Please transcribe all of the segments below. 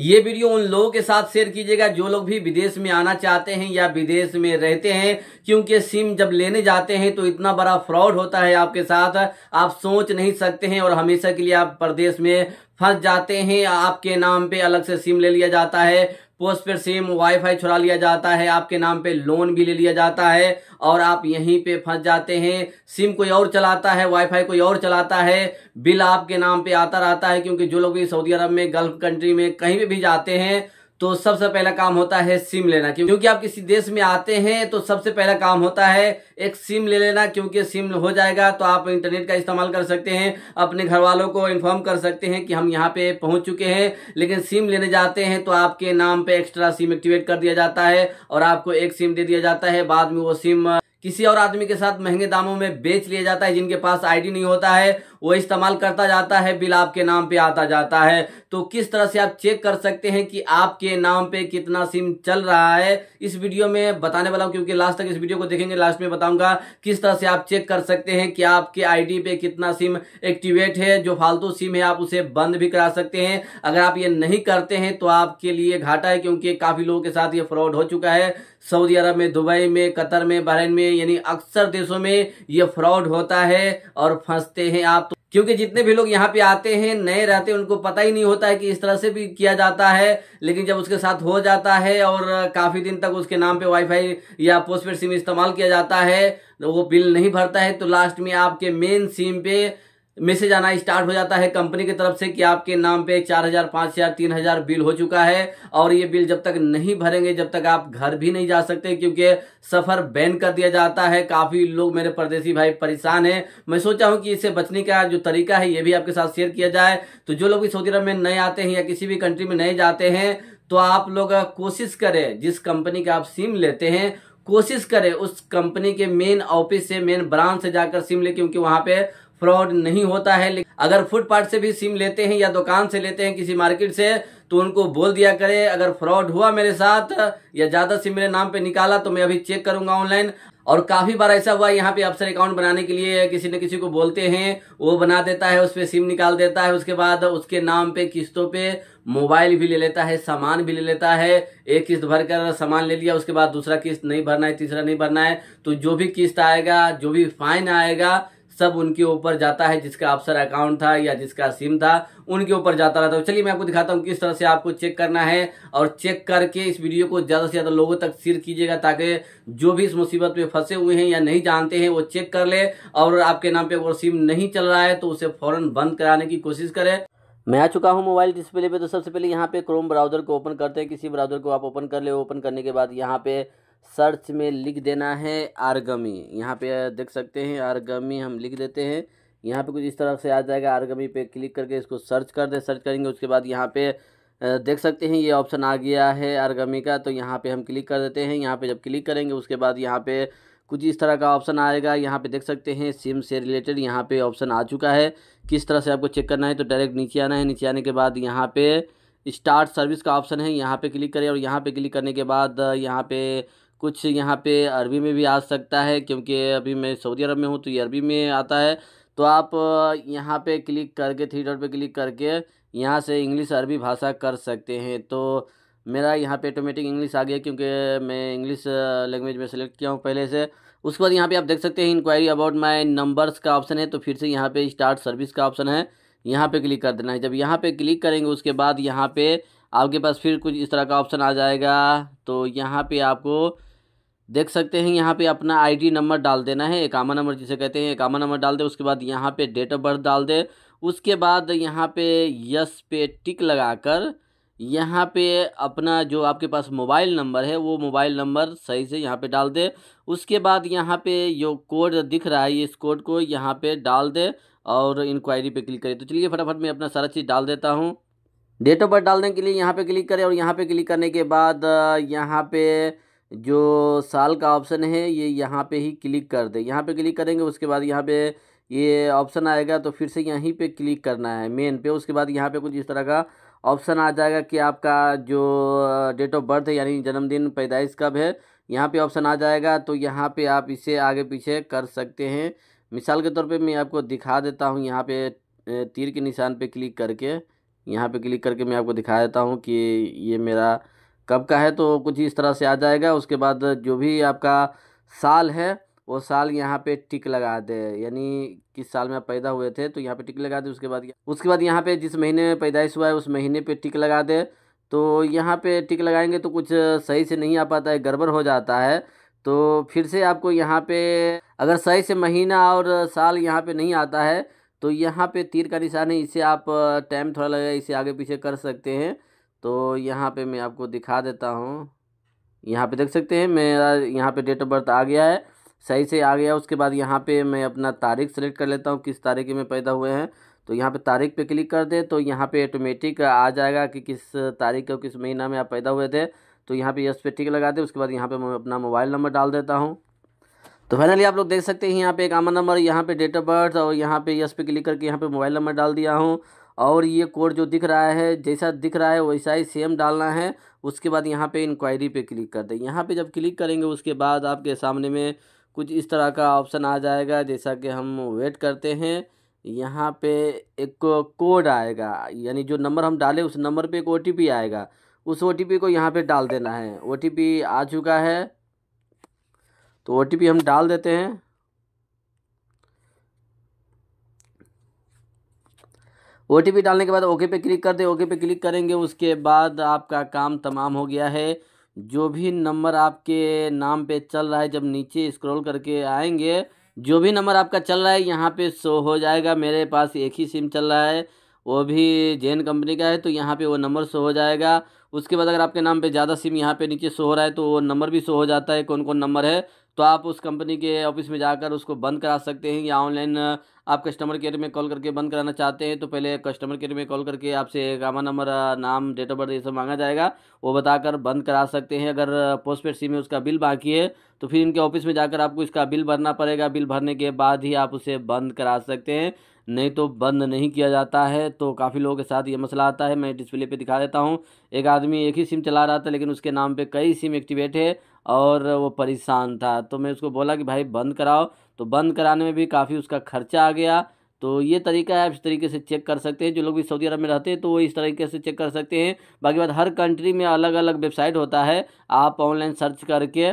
ये वीडियो उन लोगों के साथ शेयर कीजिएगा जो लोग भी विदेश में आना चाहते हैं या विदेश में रहते हैं क्योंकि सिम जब लेने जाते हैं तो इतना बड़ा फ्रॉड होता है आपके साथ आप सोच नहीं सकते हैं और हमेशा के लिए आप प्रदेश में फंस जाते हैं आपके नाम पे अलग से सिम ले लिया जाता है पोस्ट पेड सिम वाईफाई छुड़ा लिया जाता है आपके नाम पे लोन भी ले लिया जाता है और आप यहीं पे फंस जाते हैं सिम कोई और चलाता है वाईफाई कोई और चलाता है बिल आपके नाम पे आता रहता है क्योंकि जो लोग भी सऊदी अरब में गल्फ कंट्री में कहीं भी, भी जाते हैं तो सबसे पहला काम होता है सिम लेना क्योंकि आप किसी देश में आते हैं तो सबसे पहला काम होता है एक सिम ले लेना क्योंकि सिम हो जाएगा तो आप इंटरनेट का इस्तेमाल कर सकते हैं अपने घर वालों को इन्फॉर्म कर सकते हैं कि हम यहाँ पे पहुंच चुके हैं लेकिन सिम लेने जाते हैं तो आपके नाम पे एक्स्ट्रा सिम एक्टिवेट कर दिया जाता है और आपको एक सिम दे दिया जाता है बाद में वो सिम किसी और आदमी के साथ महंगे दामों में बेच लिया जाता है जिनके पास आईडी नहीं होता है वो इस्तेमाल करता जाता है बिल आपके नाम पे आता जाता है तो किस तरह से आप चेक कर सकते हैं कि आपके नाम पे कितना सिम चल रहा है इस वीडियो में बताने वाला हूँ क्योंकि लास्ट तक इस वीडियो को देखेंगे लास्ट में बताऊंगा किस तरह से आप चेक कर सकते हैं कि आपके आई पे कितना सिम एक्टिवेट है जो फालतू सिम है आप उसे बंद भी करा सकते हैं अगर आप ये नहीं करते हैं तो आपके लिए घाटा है क्योंकि काफ़ी लोगों के साथ ये फ्रॉड हो चुका है सऊदी अरब में दुबई में कतर में बहरीन में यानी अक्सर देशों में ये फ्रॉड होता है और फंसते हैं आप तो क्योंकि जितने भी लोग यहाँ पे आते हैं नए रहते हैं उनको पता ही नहीं होता है कि इस तरह से भी किया जाता है लेकिन जब उसके साथ हो जाता है और काफ़ी दिन तक उसके नाम पे वाईफाई या पोस्टपेड सिम इस्तेमाल किया जाता है तो वो बिल नहीं भरता है तो लास्ट में आपके मेन सिम पे मैसेज आना स्टार्ट हो जाता है कंपनी की तरफ से कि आपके नाम पे चार हजार पांच हजार तीन हजार बिल हो चुका है और ये बिल जब तक नहीं भरेंगे जब तक आप घर भी नहीं जा सकते क्योंकि सफ़र बैन कर दिया जाता है काफ़ी लोग मेरे परदेसी भाई परेशान है मैं सोचा हूँ कि इससे बचने का जो तरीका है ये भी आपके साथ शेयर किया जाए तो जो लोग भी सऊदी अरब में नए आते हैं या किसी भी कंट्री में नए जाते हैं तो आप लोग कोशिश करें जिस कंपनी का आप सिम लेते हैं कोशिश करें उस कंपनी के मेन ऑफिस से मेन ब्रांच से जाकर सिम ले क्योंकि वहां पे फ्रॉड नहीं होता है लेकिन अगर फुटपाथ से भी सिम लेते हैं या दुकान से लेते हैं किसी मार्केट से तो उनको बोल दिया करे अगर फ्रॉड हुआ मेरे साथ या ज़्यादा सिम मेरे नाम पे निकाला तो मैं अभी चेक करूंगा ऑनलाइन और काफ़ी बार ऐसा हुआ यहाँ पे अफसर अकाउंट बनाने के लिए किसी न किसी को बोलते हैं वो बना देता है उस पर सिम निकाल देता है उसके बाद उसके नाम पे किस्तों पे मोबाइल भी ले लेता है सामान भी ले लेता है एक किस्त भर कर सामान ले लिया उसके बाद दूसरा किस्त नहीं भरना है तीसरा नहीं भरना है तो जो भी किस्त आएगा जो भी फाइन आएगा सब उनके ऊपर जाता है जिसका अफसर अकाउंट था या जिसका सिम था उनके ऊपर जाता रहता है चलिए मैं आपको दिखाता हूँ किस तरह से आपको चेक करना है और चेक करके इस वीडियो को ज़्यादा से ज़्यादा लोगों तक शेयर कीजिएगा ताकि जो भी इस मुसीबत में फंसे हुए हैं या नहीं जानते हैं वो चेक कर ले और आपके नाम पर अगर सिम नहीं चल रहा है तो उसे फ़ौरन बंद कराने की कोशिश करें मैं आ चुका हूँ मोबाइल डिस्प्ले पे तो सबसे पहले यहाँ पे क्रोम ब्राउज़र को ओपन करते हैं किसी ब्राउज़र को आप ओपन कर ले ओपन करने के बाद यहाँ पे सर्च में लिख देना है आर्गमी यहाँ पे देख सकते हैं आर्गमी हम लिख देते हैं यहाँ पे कुछ इस तरह से आ जाएगा आर्गमी पे क्लिक करके इसको सर्च कर दे सर्च करेंगे उसके बाद यहाँ पे देख सकते हैं ये ऑप्शन आ गया है आर्गमी का तो यहाँ पे हम क्लिक कर देते हैं यहाँ पे जब क्लिक करेंगे उसके बाद यहाँ पे कुछ इस तरह का ऑप्शन आएगा यहाँ पे देख सकते हैं सिम से रिलेटेड यहाँ पे ऑप्शन आ चुका है किस तरह से आपको चेक करना है तो डायरेक्ट नीचे आना है नीचे आने के बाद यहाँ पे स्टार्ट सर्विस का ऑप्शन है यहाँ पे क्लिक करें और यहाँ पे क्लिक करने के बाद यहाँ पे कुछ यहाँ पे अरबी में भी आ सकता है क्योंकि अभी मैं सऊदी अरब में हूँ तो ये अरबी में आता है तो आप यहाँ पे क्लिक करके थ्री डॉट पे क्लिक करके यहाँ से इंग्लिश अरबी भाषा कर सकते हैं तो मेरा यहाँ पे ऑटोमेटिक इंग्लिश आ गया क्योंकि मैं इंग्लिश लैंग्वेज में सेलेक्ट किया हूँ पहले से उसके बाद यहाँ पे आप देख सकते हैं इंक्वायरी अबाउट माय नंबर्स का ऑप्शन है तो फिर से यहाँ पे स्टार्ट सर्विस का ऑप्शन है यहाँ पे क्लिक कर देना है जब यहाँ पे क्लिक करेंगे उसके बाद यहाँ पे आपके पास फिर कुछ इस तरह का ऑप्शन आ जाएगा तो यहाँ पे आपको देख सकते हैं यहाँ पे अपना आईडी नंबर डाल देना है एकामा नंबर जिसे कहते हैं एकामा नंबर डाल दे उसके बाद यहाँ पे डेट ऑफ बर्थ डाल दे उसके बाद यहाँ पे यस पे टिक लगाकर यहाँ पे अपना जो आपके पास मोबाइल नंबर है वो मोबाइल नंबर सही से यहाँ पे डाल दे उसके बाद यहाँ पे जो कोड दिख रहा है इस कोड को यहाँ पे डाल दे और इंक्वायरी पे क्लिक करें तो चलिए फटाफट मैं अपना सारा चीज़ डाल देता हूँ डेट ऑफ बर्थ डालने के लिए यहाँ पे क्लिक करें और यहाँ पे क्लिक करने के बाद यहाँ पे जो साल का ऑप्शन है ये यहाँ पे ही क्लिक कर दे यहाँ पे क्लिक करेंगे उसके बाद यहाँ पे ये ऑप्शन आएगा तो फिर से यहीं पे क्लिक करना है मेन पे उसके बाद यहाँ पे कुछ इस तरह का ऑप्शन आ जाएगा कि आपका जो डेट ऑफ बर्थ है यानी जन्मदिन पैदाइश कब है यहाँ पे ऑप्शन आ जाएगा तो यहाँ पे आप इसे आगे पीछे कर सकते हैं मिसाल के तौर पर मैं आपको दिखा देता हूँ यहाँ पर तीर के निशान पर क्लिक करके यहाँ पर क्लिक करके मैं आपको दिखा देता हूँ कि ये मेरा कब का है तो कुछ इस तरह से आ जाएगा उसके बाद जो भी आपका साल है वो साल यहाँ पे टिक लगा दे यानी किस साल में आप पैदा हुए थे तो यहाँ पे टिक लगा दे उसके बाद उसके बाद यहाँ पे जिस महीने में पैदाइश हुआ है उस महीने पे टिक लगा दे तो यहाँ पे टिक लगाएंगे तो कुछ सही से नहीं आ पाता है गड़बड़ हो जाता है तो फिर से आपको यहाँ पे अगर सही से महीना और साल यहाँ पे नहीं आता है तो यहाँ पे तीर का निशान है इसे आप टाइम थोड़ा लगेगा इसे आगे पीछे कर सकते हैं तो यहाँ पे मैं आपको दिखा देता हूँ यहाँ पे देख सकते हैं मेरा यहाँ पे डेट ऑफ बर्थ आ गया है सही से आ गया उसके बाद यहाँ पे मैं अपना तारीख सेलेक्ट कर लेता हूँ किस तारीख में पैदा हुए हैं तो यहाँ पे तारीख पे क्लिक कर दे तो यहाँ पे ऑटोमेटिक आ जाएगा कि किस तारीख और किस महीना में आप पैदा हुए थे तो यहाँ पे यस पे ठीक लगा दे उसके बाद यहाँ पे मैं अपना मोबाइल नंबर डाल देता हूँ तो फाइनली आप लोग देख सकते हैं यहाँ पे एक आमन नंबर यहाँ पे डेट ऑफ बर्थ और यहाँ पे यस पे क्लिक करके यहाँ पे मोबाइल नंबर डाल दिया हूँ और ये कोड जो दिख रहा है जैसा दिख रहा है वैसा ही सेम डालना है उसके बाद यहाँ पे इंक्वायरी पे क्लिक कर दें यहाँ पे जब क्लिक करेंगे उसके बाद आपके सामने में कुछ इस तरह का ऑप्शन आ जाएगा जैसा कि हम वेट करते हैं यहाँ पे एक कोड आएगा यानी जो नंबर हम डालें उस नंबर पे एक ओ आएगा उस ओ को यहाँ पर डाल देना है ओ आ चुका है तो ओ हम डाल देते हैं ओ डालने के बाद ओके पे क्लिक कर दे ओके पे क्लिक करेंगे उसके बाद आपका काम तमाम हो गया है जो भी नंबर आपके नाम पे चल रहा है जब नीचे स्क्रॉल करके आएंगे जो भी नंबर आपका चल रहा है यहाँ पे शो हो जाएगा मेरे पास एक ही सिम चल रहा है वो भी जैन कंपनी का है तो यहाँ पे वो नंबर शो हो जाएगा उसके बाद अगर आपके नाम पे ज़्यादा सिम यहाँ पे नीचे शो हो रहा है तो वो नंबर भी शो हो जाता है कौन कौन नंबर है तो आप उस कंपनी के ऑफिस में जाकर उसको बंद करा सकते हैं या ऑनलाइन आप कस्टमर केयर में कॉल करके बंद कराना चाहते हैं तो पहले कस्टमर केयर में कॉल करके आपसे गामा नंबर नाम डेट ऑफ बर्थ ये सब मांगा जाएगा वो बताकर बंद करा सकते हैं अगर पोस्टपेड सिम में उसका बिल बाकी है तो फिर इनके ऑफिस में जाकर आपको इसका बिल भरना पड़ेगा बिल भरने के बाद ही आप उसे बंद करा सकते हैं नहीं तो बंद नहीं किया जाता है तो काफ़ी लोगों के साथ ये मसला आता है मैं डिस्प्ले पे दिखा देता हूँ एक आदमी एक ही सिम चला रहा था लेकिन उसके नाम पे कई सिम एक्टिवेट है और वो परेशान था तो मैं उसको बोला कि भाई बंद कराओ तो बंद कराने में भी काफ़ी उसका खर्चा आ गया तो ये तरीका है आप इस तरीके से चेक कर सकते हैं जो लोग भी सऊदी अरब में रहते हैं तो वो इस तरीके से चेक कर सकते हैं बाकी बात हर कंट्री में अलग अलग वेबसाइट होता है आप ऑनलाइन सर्च करके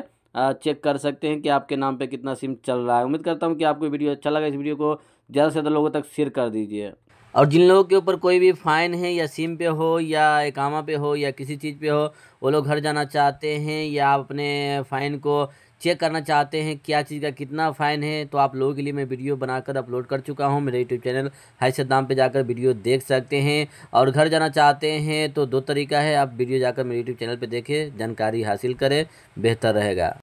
चेक कर सकते हैं कि आपके नाम पे कितना सिम चल रहा है उम्मीद करता हूँ कि आपको वीडियो अच्छा लगा इस वीडियो को ज़्यादा से ज़्यादा लोगों तक शेयर कर दीजिए और जिन लोगों के ऊपर कोई भी फ़ाइन है या सिम पे हो या एकामा पे हो या किसी चीज़ पे हो वो लोग घर जाना चाहते हैं या आप अपने फ़ाइन को चेक करना चाहते हैं क्या चीज़ का कितना फ़ाइन है तो आप लोगों के लिए मैं वीडियो बनाकर अपलोड कर चुका हूं मेरे यूट्यूब चैनल हाई दाम पे जाकर वीडियो देख सकते हैं और घर जाना चाहते हैं तो दो तरीका है आप वीडियो जाकर मेरे यूट्यूब चैनल पर देखें जानकारी हासिल करें बेहतर रहेगा